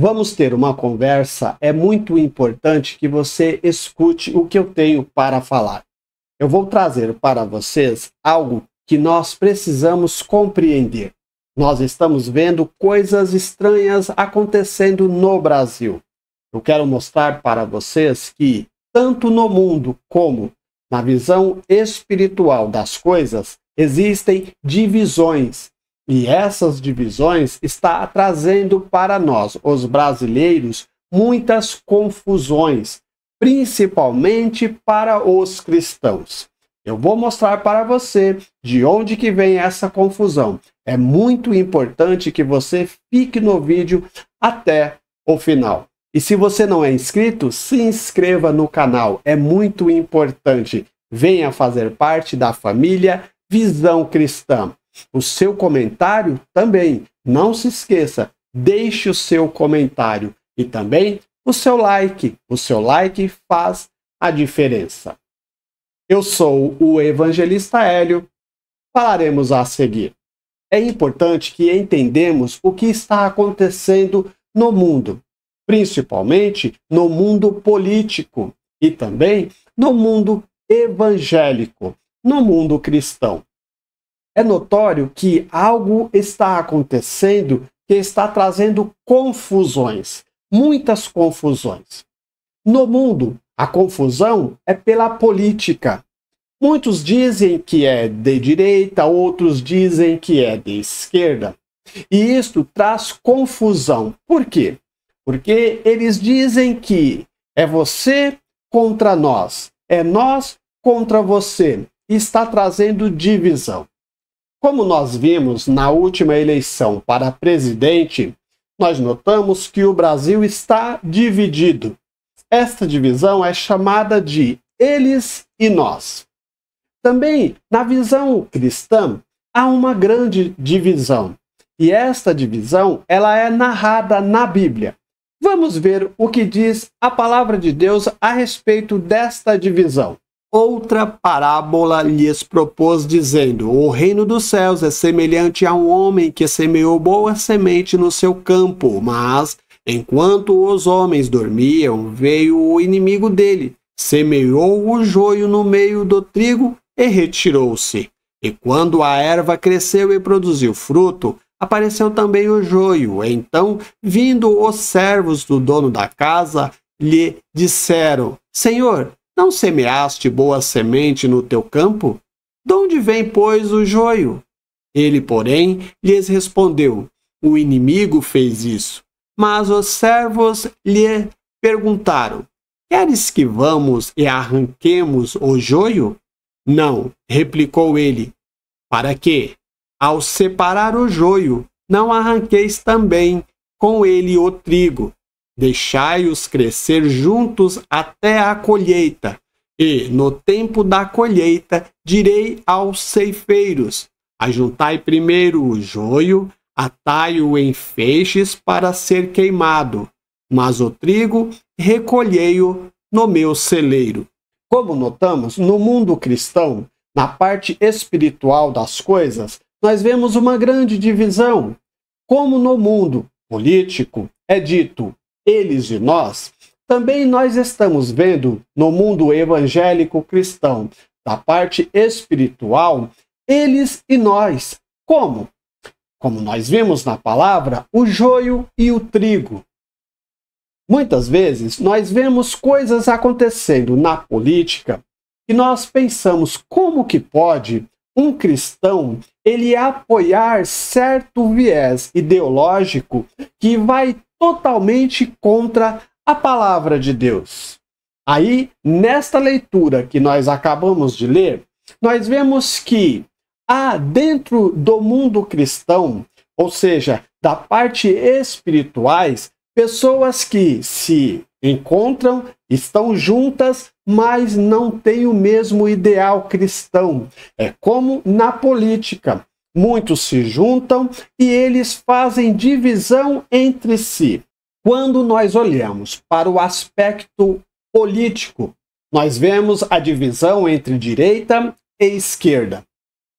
Vamos ter uma conversa. É muito importante que você escute o que eu tenho para falar. Eu vou trazer para vocês algo que nós precisamos compreender. Nós estamos vendo coisas estranhas acontecendo no Brasil. Eu quero mostrar para vocês que, tanto no mundo como na visão espiritual das coisas, existem divisões, e essas divisões está trazendo para nós, os brasileiros, muitas confusões, principalmente para os cristãos. Eu vou mostrar para você de onde que vem essa confusão. É muito importante que você fique no vídeo até o final. E se você não é inscrito, se inscreva no canal. É muito importante. Venha fazer parte da família Visão Cristã. O seu comentário também. Não se esqueça, deixe o seu comentário e também o seu like. O seu like faz a diferença. Eu sou o evangelista Hélio. Falaremos a seguir. É importante que entendemos o que está acontecendo no mundo, principalmente no mundo político e também no mundo evangélico, no mundo cristão é notório que algo está acontecendo que está trazendo confusões, muitas confusões. No mundo, a confusão é pela política. Muitos dizem que é de direita, outros dizem que é de esquerda. E isto traz confusão. Por quê? Porque eles dizem que é você contra nós, é nós contra você. Está trazendo divisão. Como nós vimos na última eleição para presidente, nós notamos que o Brasil está dividido. Esta divisão é chamada de eles e nós. Também, na visão cristã, há uma grande divisão. E esta divisão, ela é narrada na Bíblia. Vamos ver o que diz a palavra de Deus a respeito desta divisão. Outra parábola lhes propôs, dizendo: O reino dos céus é semelhante a um homem que semeou boa semente no seu campo, mas, enquanto os homens dormiam, veio o inimigo dele, semeou o joio no meio do trigo e retirou-se. E quando a erva cresceu e produziu fruto, apareceu também o joio. Então, vindo os servos do dono da casa, lhe disseram: Senhor, não semeaste boa semente no teu campo? De onde vem, pois, o joio? Ele, porém, lhes respondeu: O inimigo fez isso. Mas os servos lhe perguntaram: Queres que vamos e arranquemos o joio? Não, replicou ele. Para que, ao separar o joio, não arranqueis também com ele o trigo. Deixai-os crescer juntos até a colheita, e, no tempo da colheita, direi aos ceifeiros: Ajuntai primeiro o joio, atai-o em feixes para ser queimado, mas o trigo recolhei-o no meu celeiro. Como notamos, no mundo cristão, na parte espiritual das coisas, nós vemos uma grande divisão. Como no mundo político, é dito eles de nós, também nós estamos vendo no mundo evangélico cristão, da parte espiritual, eles e nós. Como? Como nós vimos na palavra, o joio e o trigo. Muitas vezes nós vemos coisas acontecendo na política e nós pensamos como que pode um cristão ele apoiar certo viés ideológico que vai totalmente contra a palavra de Deus. Aí, nesta leitura que nós acabamos de ler, nós vemos que há dentro do mundo cristão, ou seja, da parte espirituais, pessoas que se encontram, estão juntas, mas não têm o mesmo ideal cristão. É como na política muitos se juntam e eles fazem divisão entre si. Quando nós olhamos para o aspecto político, nós vemos a divisão entre direita e esquerda.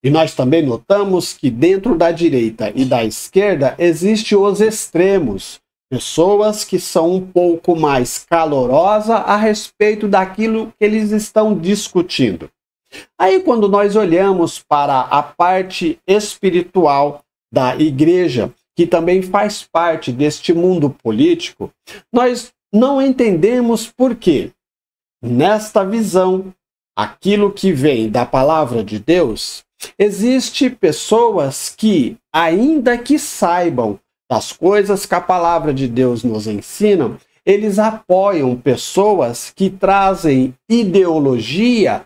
E nós também notamos que dentro da direita e da esquerda existem os extremos, pessoas que são um pouco mais calorosa a respeito daquilo que eles estão discutindo. Aí, quando nós olhamos para a parte espiritual da igreja, que também faz parte deste mundo político, nós não entendemos por quê. Nesta visão, aquilo que vem da palavra de Deus, existe pessoas que, ainda que saibam das coisas que a palavra de Deus nos ensina, eles apoiam pessoas que trazem ideologia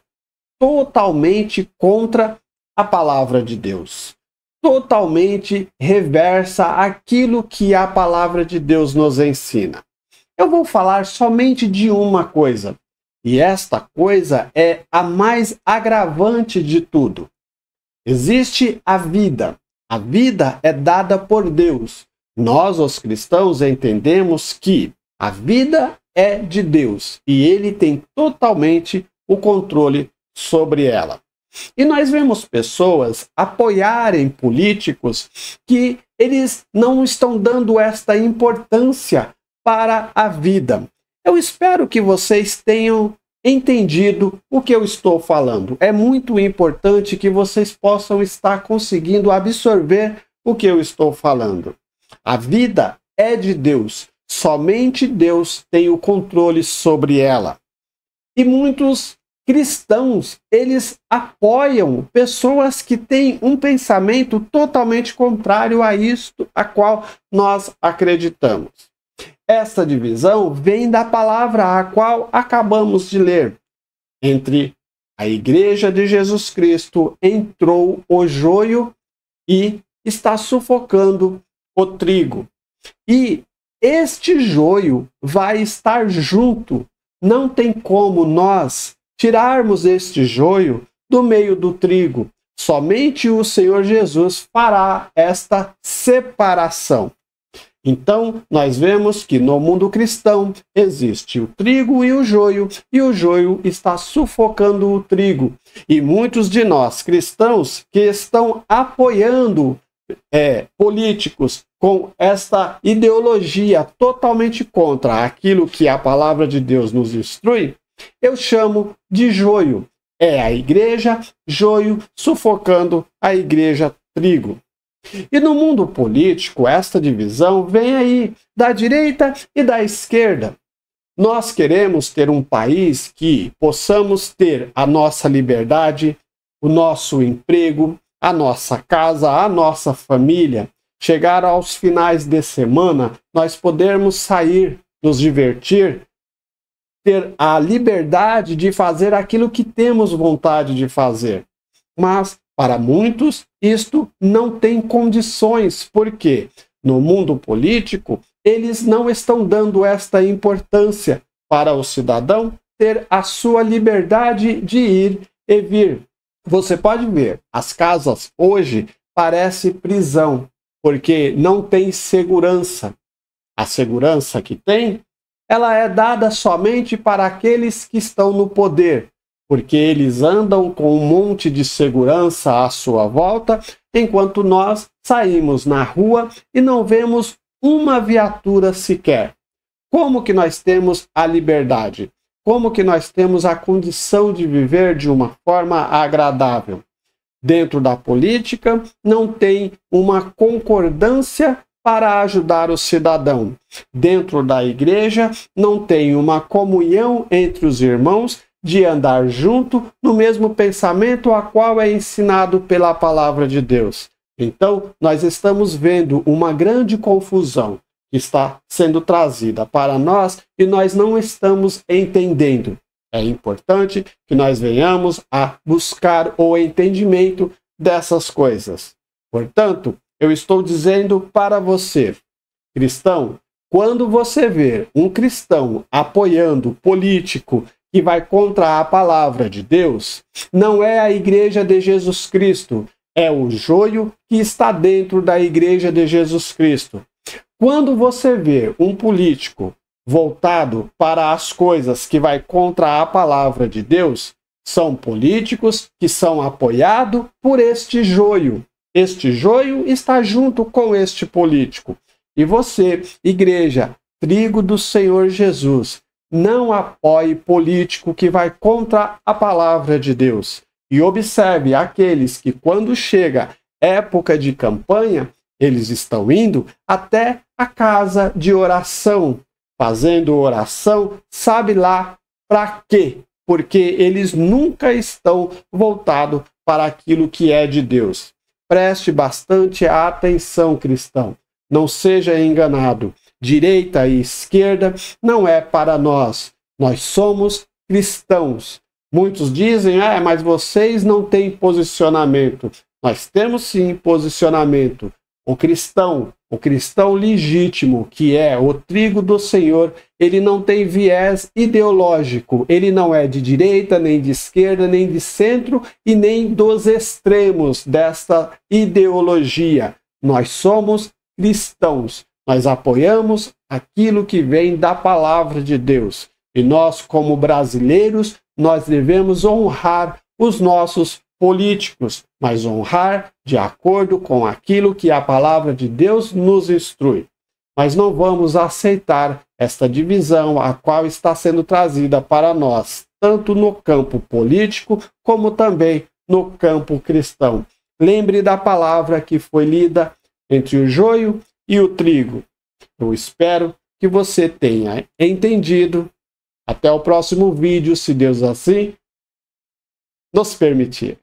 totalmente contra a palavra de Deus. Totalmente reversa aquilo que a palavra de Deus nos ensina. Eu vou falar somente de uma coisa, e esta coisa é a mais agravante de tudo. Existe a vida. A vida é dada por Deus. Nós, os cristãos, entendemos que a vida é de Deus e ele tem totalmente o controle sobre ela. E nós vemos pessoas apoiarem políticos que eles não estão dando esta importância para a vida. Eu espero que vocês tenham entendido o que eu estou falando. É muito importante que vocês possam estar conseguindo absorver o que eu estou falando. A vida é de Deus. Somente Deus tem o controle sobre ela. E muitos cristãos, eles apoiam pessoas que têm um pensamento totalmente contrário a isto a qual nós acreditamos. Esta divisão vem da palavra a qual acabamos de ler, entre a Igreja de Jesus Cristo entrou o joio e está sufocando o trigo. E este joio vai estar junto. Não tem como nós tirarmos este joio do meio do trigo. Somente o Senhor Jesus fará esta separação. Então, nós vemos que no mundo cristão existe o trigo e o joio, e o joio está sufocando o trigo. E muitos de nós cristãos que estão apoiando é, políticos com esta ideologia totalmente contra aquilo que a palavra de Deus nos instrui, eu chamo de joio. É a igreja joio sufocando a igreja trigo. E no mundo político, esta divisão vem aí, da direita e da esquerda. Nós queremos ter um país que possamos ter a nossa liberdade, o nosso emprego, a nossa casa, a nossa família. Chegar aos finais de semana, nós podermos sair, nos divertir, ter a liberdade de fazer aquilo que temos vontade de fazer. Mas, para muitos, isto não tem condições, porque no mundo político eles não estão dando esta importância para o cidadão ter a sua liberdade de ir e vir. Você pode ver, as casas hoje parece prisão, porque não tem segurança. A segurança que tem ela é dada somente para aqueles que estão no poder, porque eles andam com um monte de segurança à sua volta, enquanto nós saímos na rua e não vemos uma viatura sequer. Como que nós temos a liberdade? Como que nós temos a condição de viver de uma forma agradável? Dentro da política, não tem uma concordância para ajudar o cidadão. Dentro da igreja, não tem uma comunhão entre os irmãos de andar junto no mesmo pensamento a qual é ensinado pela palavra de Deus. Então, nós estamos vendo uma grande confusão que está sendo trazida para nós e nós não estamos entendendo. É importante que nós venhamos a buscar o entendimento dessas coisas. Portanto, eu estou dizendo para você, cristão, quando você vê um cristão apoiando político que vai contra a palavra de Deus, não é a igreja de Jesus Cristo, é o joio que está dentro da igreja de Jesus Cristo. Quando você vê um político voltado para as coisas que vai contra a palavra de Deus, são políticos que são apoiados por este joio. Este joio está junto com este político. E você, igreja, trigo do Senhor Jesus, não apoie político que vai contra a palavra de Deus. E observe aqueles que, quando chega época de campanha, eles estão indo até a casa de oração, fazendo oração, sabe lá para quê? Porque eles nunca estão voltados para aquilo que é de Deus. Preste bastante atenção, cristão. Não seja enganado. Direita e esquerda não é para nós. Nós somos cristãos. Muitos dizem, ah, mas vocês não têm posicionamento. Nós temos sim posicionamento. O cristão o cristão legítimo, que é o trigo do Senhor, ele não tem viés ideológico, ele não é de direita, nem de esquerda, nem de centro e nem dos extremos desta ideologia. Nós somos cristãos, nós apoiamos aquilo que vem da palavra de Deus. E nós, como brasileiros, nós devemos honrar os nossos políticos, mas honrar de acordo com aquilo que a palavra de Deus nos instrui. Mas não vamos aceitar esta divisão a qual está sendo trazida para nós, tanto no campo político como também no campo cristão. Lembre da palavra que foi lida entre o joio e o trigo. Eu espero que você tenha entendido. Até o próximo vídeo, se Deus assim nos permitir.